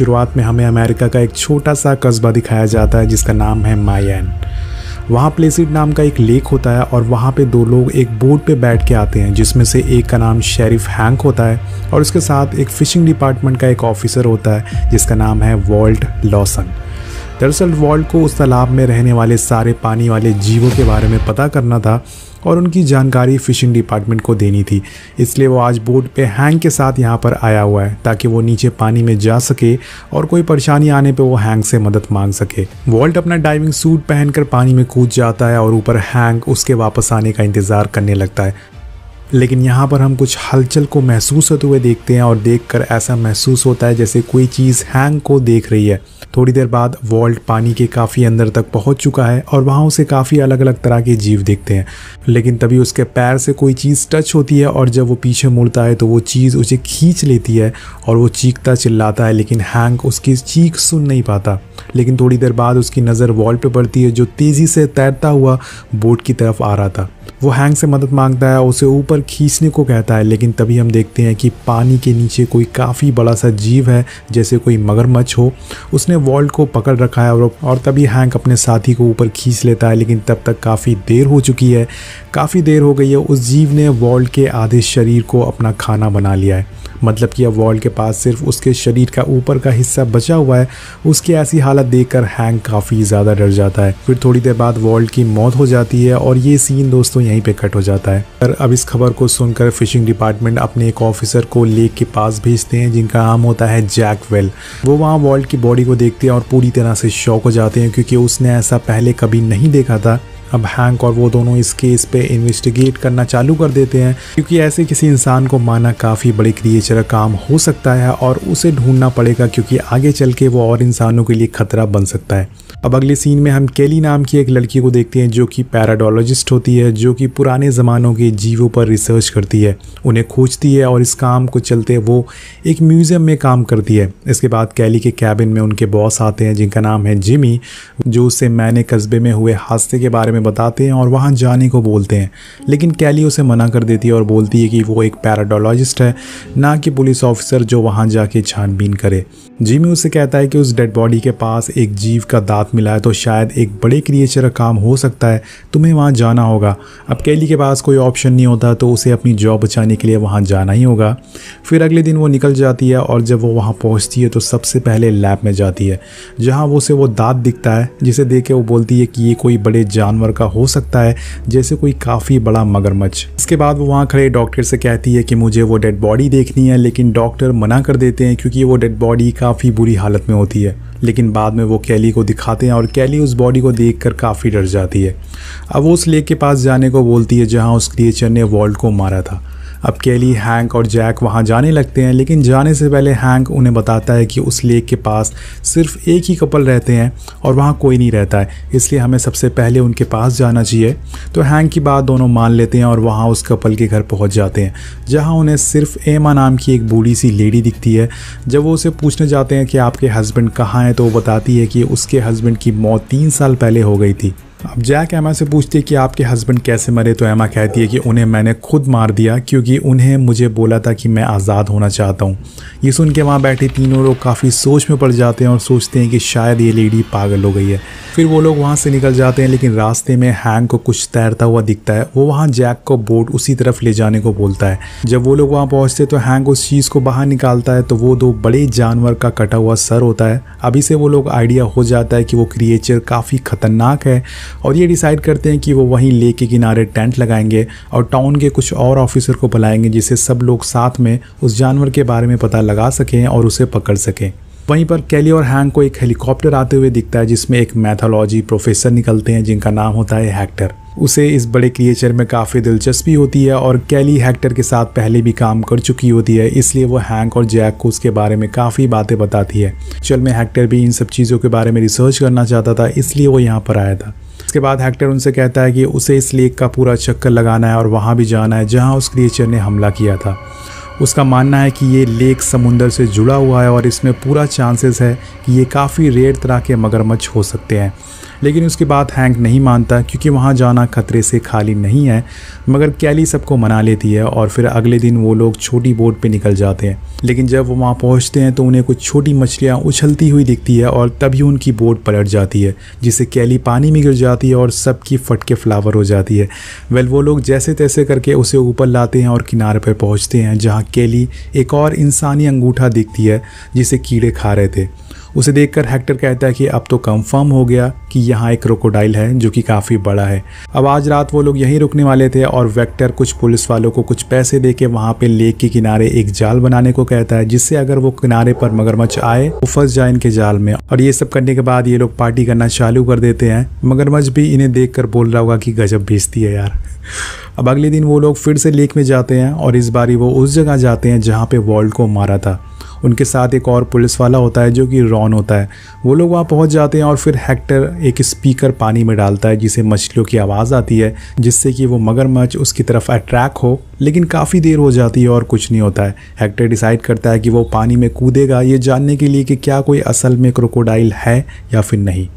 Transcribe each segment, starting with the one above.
शुरुआत में हमें अमेरिका का एक छोटा सा कस्बा दिखाया जाता है जिसका नाम है मायन वहाँ प्लेसिड नाम का एक लेक होता है और वहाँ पे दो लोग एक बोट पे बैठ के आते हैं जिसमें से एक का नाम शेरिफ हैंक होता है और उसके साथ एक फ़िशिंग डिपार्टमेंट का एक ऑफिसर होता है जिसका नाम है वॉल्ट लॉसन दरअसल वॉल्ट को उस तालाब में रहने वाले सारे पानी वाले जीवों के बारे में पता करना था और उनकी जानकारी फिशिंग डिपार्टमेंट को देनी थी इसलिए वो आज बोट पे हैंग के साथ यहाँ पर आया हुआ है ताकि वो नीचे पानी में जा सके और कोई परेशानी आने पे वो हैंग से मदद मांग सके वॉल्ट अपना डाइविंग सूट पहनकर पानी में कूद जाता है और ऊपर हैंग उसके वापस आने का इंतज़ार करने लगता है लेकिन यहाँ पर हम कुछ हलचल को महसूस होते हुए देखते हैं और देखकर ऐसा महसूस होता है जैसे कोई चीज़ हैंग को देख रही है थोड़ी देर बाद वॉल्ट पानी के काफ़ी अंदर तक पहुँच चुका है और वहाँ उसे काफ़ी अलग अलग तरह के जीव देखते हैं लेकिन तभी उसके पैर से कोई चीज़ टच होती है और जब वो पीछे मुड़ता है तो वो चीज़ उसे खींच लेती है और वो चीखता चिल्लाता है लेकिन हैंग उसकी चीख सुन नहीं पाता लेकिन थोड़ी देर बाद उसकी नज़र वॉल्ट पर पड़ती है जो तेज़ी से तैरता हुआ बोट की तरफ आ रहा था वो हैंग से मदद मांगता है उसे ऊपर खींचने को कहता है लेकिन तभी हम देखते हैं कि पानी के नीचे कोई काफ़ी बड़ा सा जीव है जैसे कोई मगरमच्छ हो उसने वॉल्ट को पकड़ रखा है और, और तभी हैंक अपने साथी को ऊपर खींच लेता है लेकिन तब तक काफ़ी देर हो चुकी है काफ़ी देर हो गई है उस जीव ने वॉल्ट के आधे शरीर को अपना खाना बना लिया है मतलब कि अब वॉल्ट के पास सिर्फ उसके शरीर का ऊपर का हिस्सा बचा हुआ है उसकी ऐसी हालत देखकर हैंक काफ़ी ज़्यादा डर जाता है फिर थोड़ी देर बाद वॉल्ट की मौत हो जाती है और ये सीन दोस्तों यहीं पे कट हो जाता है पर अब इस खबर को सुनकर फिशिंग डिपार्टमेंट अपने एक ऑफिसर को लेक के पास भेजते हैं जिनका नाम होता है जैक वेल वो वहाँ वॉल्ट की बॉडी को देखते हैं और पूरी तरह से शौक हो जाते हैं क्योंकि उसने ऐसा पहले कभी नहीं देखा था अब हैंक और वो दोनों इस केस पे इन्वेस्टिगेट करना चालू कर देते हैं क्योंकि ऐसे किसी इंसान को माना काफ़ी बड़े क्रिएचर काम हो सकता है और उसे ढूंढना पड़ेगा क्योंकि आगे चल के वो और इंसानों के लिए खतरा बन सकता है अब अगले सीन में हम केली नाम की एक लड़की को देखते हैं जो कि पैराडोलॉजिस्ट होती है जो कि पुराने ज़मानों के जीवों पर रिसर्च करती है उन्हें खोजती है और इस काम को चलते वो एक म्यूज़ियम में काम करती है इसके बाद कैली के कैबिन में उनके बॉस आते हैं जिनका नाम है जिमी जो उससे मैंने कस्बे में हुए हादसे के बारे में में बताते हैं और वहाँ जाने को बोलते हैं लेकिन कैली उसे मना कर देती है और बोलती है कि वो एक पैराडोलॉजिस्ट है ना कि पुलिस ऑफिसर जो वहाँ जाके छानबीन करे जिमी उसे कहता है कि उस डेड बॉडी के पास एक जीव का दांत मिला है तो शायद एक बड़े क्रिएचर का काम हो सकता है तुम्हें वहाँ जाना होगा अब कैली के पास कोई ऑप्शन नहीं होता तो उसे अपनी जॉब बचाने के लिए वहाँ जाना ही होगा फिर अगले दिन वो निकल जाती है और जब वो वहाँ पहुँचती है तो सबसे पहले लैब में जाती है जहाँ वो उसे वो दाँत दिखता है जिसे देख के वो बोलती है कि ये कोई बड़े जानवर उम्र का हो सकता है जैसे कोई काफ़ी बड़ा मगरमच्छ इसके बाद वो वहाँ खड़े डॉक्टर से कहती है कि मुझे वो डेड बॉडी देखनी है लेकिन डॉक्टर मना कर देते हैं क्योंकि वो डेड बॉडी काफ़ी बुरी हालत में होती है लेकिन बाद में वो कैली को दिखाते हैं और कैली उस बॉडी को देख कर काफ़ी डर जाती है अब वो उस लेक के पास जाने को बोलती है जहाँ उस क्रिएचर ने वॉल्ट को मारा था अब केली हैंक और जैक वहाँ जाने लगते हैं लेकिन जाने से पहले हैंक उन्हें बताता है कि उस लेक के पास सिर्फ एक ही कपल रहते हैं और वहाँ कोई नहीं रहता है इसलिए हमें सबसे पहले उनके पास जाना चाहिए तो हैंक की बात दोनों मान लेते हैं और वहाँ उस कपल के घर पहुँच जाते हैं जहाँ उन्हें सिर्फ एमा नाम की एक बूढ़ी सी लेडी दिखती है जब वो उसे पूछने जाते हैं कि आपके हस्बैंड कहाँ हैं तो वो बताती है कि उसके हस्बैंड की मौत तीन साल पहले हो गई थी अब जैक एमा से पूछती है कि आपके हस्बैंड कैसे मरे तो एमा कहती है कि उन्हें मैंने खुद मार दिया क्योंकि उन्हें मुझे बोला था कि मैं आज़ाद होना चाहता हूँ ये सुन के वहाँ बैठे तीनों लोग काफ़ी सोच में पड़ जाते हैं और सोचते हैं कि शायद ये लेडी पागल हो गई है फिर वो लोग वहाँ से निकल जाते हैं लेकिन रास्ते में हैंग को कुछ तैरता हुआ दिखता है वो वहाँ जैक को बोट उसी तरफ ले जाने को बोलता है जब वो लोग वहाँ पहुँचते तो हैंग उस चीज़ को बाहर निकालता है तो वो दो बड़े जानवर का कटा हुआ सर होता है अभी से वो लोग आइडिया हो जाता है कि वो क्रिएचर काफ़ी ख़तरनाक है और ये डिसाइड करते हैं कि वो वहीं लेक के किनारे टेंट लगाएंगे और टाउन के कुछ और ऑफिसर को बुलाएंगे जिससे सब लोग साथ में उस जानवर के बारे में पता लगा सकें और उसे पकड़ सकें वहीं पर कैली और हैंग को एक हेलीकॉप्टर आते हुए दिखता है जिसमें एक मैथोलॉजी प्रोफेसर निकलते हैं जिनका नाम होता है हैक्टर उसे इस बड़े क्रिएचर में काफ़ी दिलचस्पी होती है और कैली हैक्टर के साथ पहले भी काम कर चुकी होती है इसलिए वो हैंक और जैक को उसके बारे में काफ़ी बातें बताती है चल में हैक्टर भी इन सब चीज़ों के बारे में रिसर्च करना चाहता था इसलिए वो यहाँ पर आया था इसके बाद हेक्टर उनसे कहता है कि उसे इस लेक का पूरा चक्कर लगाना है और वहाँ भी जाना है जहाँ उस क्रिएचर ने हमला किया था उसका मानना है कि ये लेक समुंदर से जुड़ा हुआ है और इसमें पूरा चांसेस है कि ये काफ़ी रेयर तरह के मगरमच्छ हो सकते हैं लेकिन उसके बाद हैंक नहीं मानता क्योंकि वहाँ जाना खतरे से खाली नहीं है मगर कैली सबको मना लेती है और फिर अगले दिन वो लोग छोटी बोट पर निकल जाते हैं लेकिन जब वो वहाँ पहुँचते हैं तो उन्हें कुछ छोटी मछलियाँ उछलती हुई दिखती है और तभी उनकी बोट पलट जाती है जिससे कैली पानी में गिर जाती है और सबकी फटके फ्लावर हो जाती है वेल वो लोग जैसे तैसे करके उसे ऊपर लाते हैं और किनारे पर पहुँचते हैं जहाँ कैली एक और इंसानी अंगूठा दिखती है जिसे कीड़े खा रहे थे उसे देखकर हेक्टर कहता है कि अब तो कंफर्म हो गया कि यहाँ एक क्रोकोडाइल है जो कि काफ़ी बड़ा है अब आज रात वो लोग यहीं रुकने वाले थे और वेक्टर कुछ पुलिस वालों को कुछ पैसे दे के वहाँ पे लेक के किनारे एक जाल बनाने को कहता है जिससे अगर वो किनारे पर मगरमच्छ आए वो फंस जाए इनके जाल में और ये सब करने के बाद ये लोग पार्टी करना चालू कर देते हैं मगरमच्छ भी इन्हें देख बोल रहा होगा कि गजब भेजती है यार अब अगले दिन वो लोग फिर से लेक में जाते हैं और इस बारी वो उस जगह जाते हैं जहाँ पे वॉल्ड को मारा था उनके साथ एक और पुलिस वाला होता है जो कि रॉन होता है वो लोग वहाँ पहुँच जाते हैं और फिर हैक्टर एक स्पीकर पानी में डालता है जिसे मछलियों की आवाज़ आती है जिससे कि वो मगरमच्छ उसकी तरफ अट्रैक्ट हो लेकिन काफ़ी देर हो जाती है और कुछ नहीं होता है हैक्टर डिसाइड करता है कि वो पानी में कूदेगा ये जानने के लिए कि क्या कोई असल में क्रोकोडाइल है या फिर नहीं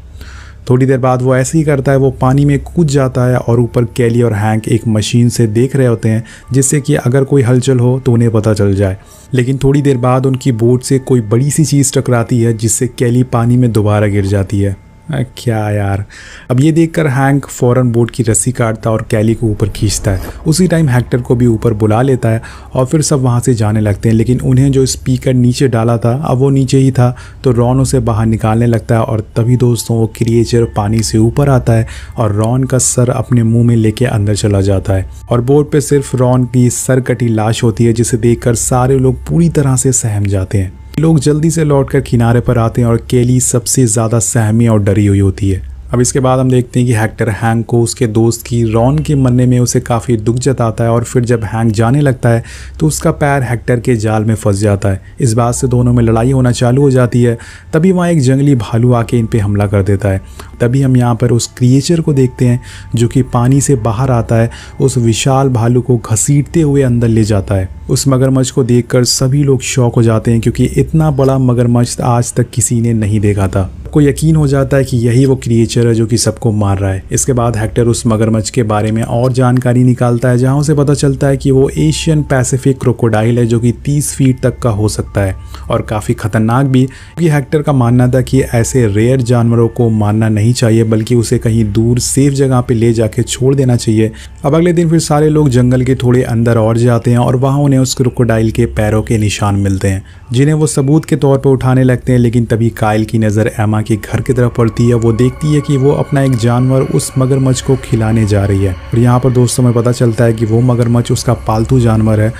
थोड़ी देर बाद वो ऐसे ही करता है वो पानी में कूद जाता है और ऊपर कैली और हैंक एक मशीन से देख रहे होते हैं जिससे कि अगर कोई हलचल हो तो उन्हें पता चल जाए लेकिन थोड़ी देर बाद उनकी बोट से कोई बड़ी सी चीज़ टकराती है जिससे कैली पानी में दोबारा गिर जाती है क्या यार अब ये देखकर हैंक फौरन बोट की रस्सी काटता और कैली को ऊपर खींचता है उसी टाइम हैक्टर को भी ऊपर बुला लेता है और फिर सब वहाँ से जाने लगते हैं लेकिन उन्हें जो स्पीकर नीचे डाला था अब वो नीचे ही था तो रॉन उसे बाहर निकालने लगता है और तभी दोस्तों वो क्रिएचर पानी से ऊपर आता है और रॉन का सर अपने मुँह में लेके अंदर चला जाता है और बोट पर सिर्फ रॉन की सर कटी लाश होती है जिसे देख सारे लोग पूरी तरह से सहम जाते हैं लोग जल्दी से लौटकर किनारे पर आते हैं और केली सबसे ज़्यादा सहमी और डरी हुई होती है अब इसके बाद हम देखते हैं कि हैक्टर हैंग को उसके दोस्त की रॉन के मरने में उसे काफ़ी दुख जताता है और फिर जब हैंग जाने लगता है तो उसका पैर हैक्टर के जाल में फंस जाता है इस बात से दोनों में लड़ाई होना चालू हो जाती है तभी वहाँ एक जंगली भालू आके इन पर हमला कर देता है तभी हम यहाँ पर उस क्रिएचर को देखते हैं जो कि पानी से बाहर आता है उस विशाल भालू को घसीटते हुए अंदर ले जाता है उस मगरमच्छ को देखकर सभी लोग शौक हो जाते हैं क्योंकि इतना बड़ा मगरमच्छ आज तक किसी ने नहीं देखा था को यकीन हो जाता है कि यही वो क्रिएचर है जो कि सबको मार रहा है इसके बाद हेक्टर उस मगरमच्छ के बारे में और जानकारी निकालता है जहां उसे पता चलता है कि वो एशियन पैसिफिक क्रोकोडाइल है जो कि 30 फीट तक का हो सकता है और काफ़ी ख़तरनाक भी क्योंकि हेक्टर का मानना था कि ऐसे रेयर जानवरों को मारना नहीं चाहिए बल्कि उसे कहीं दूर सेफ जगह पर ले जाके छोड़ देना चाहिए अब अगले दिन फिर सारे लोग जंगल के थोड़े अंदर और जाते हैं और वहाँ उन्हें उस क्रोकोडाइल के पैरों के निशान मिलते हैं जिन्हें वो सबूत के तौर पर उठाने लगते हैं लेकिन तभी कायल की नज़र एमा के घर की तरफ पड़ती है वो देखती है कि वो अपना एक जानवर उस मगरमच्छ को खिलाने जा रही है और यहाँ पर दोस्तों में पता चलता है कि वो मगरमच्छ उसका पालतू जानवर है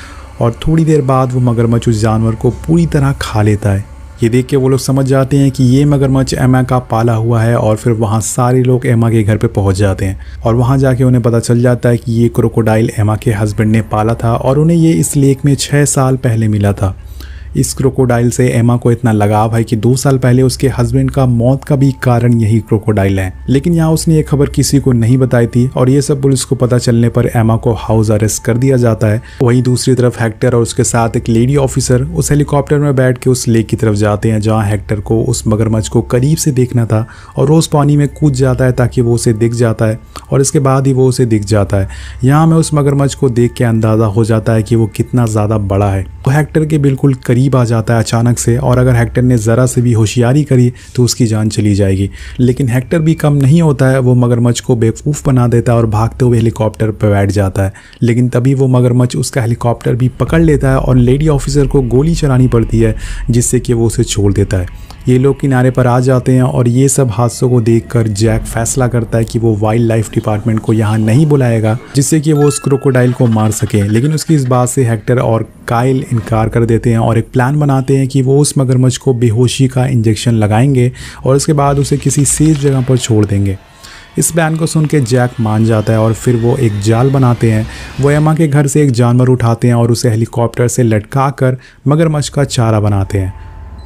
और थोड़ी देर बाद वो मगरमच्छ उस जानवर को पूरी तरह खा लेता है ये देख के वो लोग समझ जाते हैं कि ये मगरमच्छ एमा का पाला हुआ है और फिर वहाँ सारे लोग एमा के घर पे पहुँच जाते हैं और वहाँ जाके उन्हें पता चल जाता है कि ये क्रोकोडाइल एमा के हस्बैंड ने पाला था और उन्हें ये इस लेक में छः साल पहले मिला था इस क्रोकोडाइल से एमा को इतना लगाव है कि दो साल पहले उसके हस्बैंड का मौत का भी कारण यही क्रोकोडाइल है लेकिन यहाँ उसने ये खबर किसी को नहीं बताई थी और ये सब पुलिस को पता चलने पर एमा को हाउस अरेस्ट कर दिया जाता है वहीं दूसरी तरफ हेक्टर और उसके साथ एक लेडी ऑफिसर उस हेलीकॉप्टर में बैठ के उस लेक की तरफ जाते हैं जहाँ हेक्टर को उस मगरमच्छ को करीब से देखना था और रोज़ पानी में कूद जाता है ताकि वो उसे दिख जाता है और इसके बाद ही वो उसे दिख जाता है यहाँ में उस मगरमच्छ को देख के अंदाज़ा हो जाता है कि वो कितना ज़्यादा बड़ा है वो तो हैक्टर के बिल्कुल करीब करीब आ जाता है अचानक से और अगर हेक्टर ने ज़रा से भी होशियारी करी तो उसकी जान चली जाएगी लेकिन हेक्टर भी कम नहीं होता है वो मगरमच्छ को बेवकूफ़ बना देता है और भागते हुए हेलीकॉप्टर पर बैठ जाता है लेकिन तभी वो मगरमच्छ उसका हेलीकॉप्टर भी पकड़ लेता है और लेडी ऑफिसर को गोली चलानी पड़ती है जिससे कि वो उसे छोड़ देता है ये लोग किनारे पर आ जाते हैं और ये सब हादसों को देखकर जैक फैसला करता है कि वो वाइल्ड लाइफ डिपार्टमेंट को यहाँ नहीं बुलाएगा जिससे कि वो उस क्रोकोडाइल को मार सके लेकिन उसकी इस बात से हेक्टर और काइल इनकार कर देते हैं और एक प्लान बनाते हैं कि वो उस मगरमच्छ को बेहोशी का इंजेक्शन लगाएंगे और उसके बाद उसे किसी सेफ जगह पर छोड़ देंगे इस प्लान को सुन के जैक मान जाता है और फिर वो एक जाल बनाते हैं वो एमा के घर से एक जानवर उठाते हैं और उसे हेलीकॉप्टर से लटका कर मगरमच्छ का चारा बनाते हैं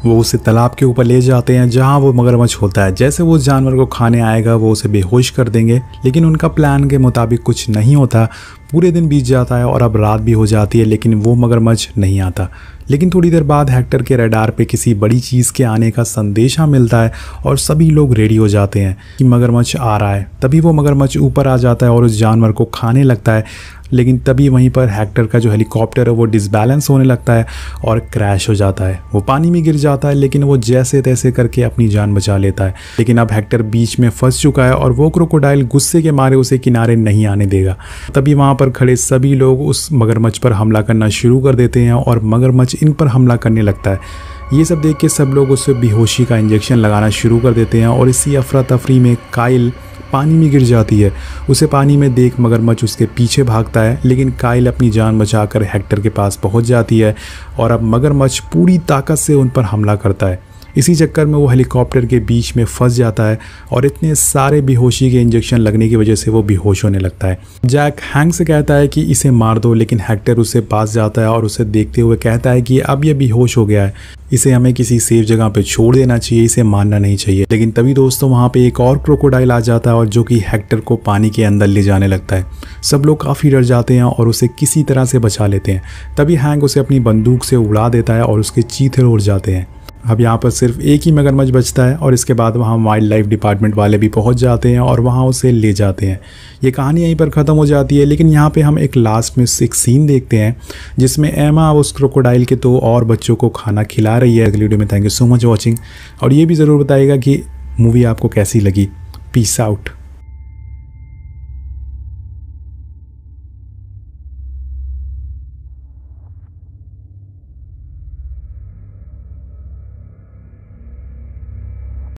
वो उसे तालाब के ऊपर ले जाते हैं जहाँ वो मगरमच्छ होता है जैसे वो जानवर को खाने आएगा वो उसे बेहोश कर देंगे लेकिन उनका प्लान के मुताबिक कुछ नहीं होता पूरे दिन बीत जाता है और अब रात भी हो जाती है लेकिन वो मगरमच्छ नहीं आता लेकिन थोड़ी देर बाद हैक्टर के रेडार पे किसी बड़ी चीज़ के आने का संदेशा मिलता है और सभी लोग रेडी हो जाते हैं कि मगरमच्छ आ रहा है तभी वो मगरमच्छ ऊपर आ जाता है और उस जानवर को खाने लगता है लेकिन तभी वहीं पर हैक्टर का जो हेलीकॉप्टर है वो डिसबैलेंस होने लगता है और क्रैश हो जाता है वो पानी में गिर जाता है लेकिन वो जैसे तैसे करके अपनी जान बचा लेता है लेकिन अब हैक्टर बीच में फंस चुका है और वो क्रोकोडाइल गुस्से के मारे उसे किनारे नहीं आने देगा तभी वहाँ पर खड़े सभी लोग उस मगरमच्छ पर हमला करना शुरू कर देते हैं और मगरमच्छ इन पर हमला करने लगता है ये सब देख के सब लोग उसे बेहोशी का इंजेक्शन लगाना शुरू कर देते हैं और इसी अफरा तफरी में काइल पानी में गिर जाती है उसे पानी में देख मगरमच्छ उसके पीछे भागता है लेकिन काइल अपनी जान बचाकर हेक्टर के पास पहुंच जाती है और अब मगरमच्छ पूरी ताकत से उन पर हमला करता है इसी चक्कर में वो हेलीकॉप्टर के बीच में फंस जाता है और इतने सारे बेहोशी के इंजेक्शन लगने की वजह से वो बेहोश होने लगता है जैक हैंग से कहता है कि इसे मार दो लेकिन हैक्टर उससे पास जाता है और उसे देखते हुए कहता है कि अब यह बेहोश हो गया है इसे हमें किसी सेफ जगह पे छोड़ देना चाहिए इसे मारना नहीं चाहिए लेकिन तभी दोस्तों वहाँ पे एक और क्रोकोडाइल आ जाता है और जो कि हेक्टर को पानी के अंदर ले जाने लगता है सब लोग काफ़ी डर जाते हैं और उसे किसी तरह से बचा लेते हैं तभी हैंग उसे अपनी बंदूक से उड़ा देता है और उसके चीथे उड़ जाते हैं अब यहाँ पर सिर्फ एक ही मगरमच्छ बचता है और इसके बाद वहाँ वाइल्ड लाइफ डिपार्टमेंट वाले भी पहुँच जाते हैं और वहाँ उसे ले जाते हैं ये कहानी यहीं पर ख़त्म हो जाती है लेकिन यहाँ पे हम एक लास्ट में एक सीन देखते हैं जिसमें एमा उस क्रोकोडाइल के तो और बच्चों को खाना खिला रही है अगली वीडियो में thank you so much watching और ये भी ज़रूर बताएगा कि मूवी आपको कैसी लगी पीस आउट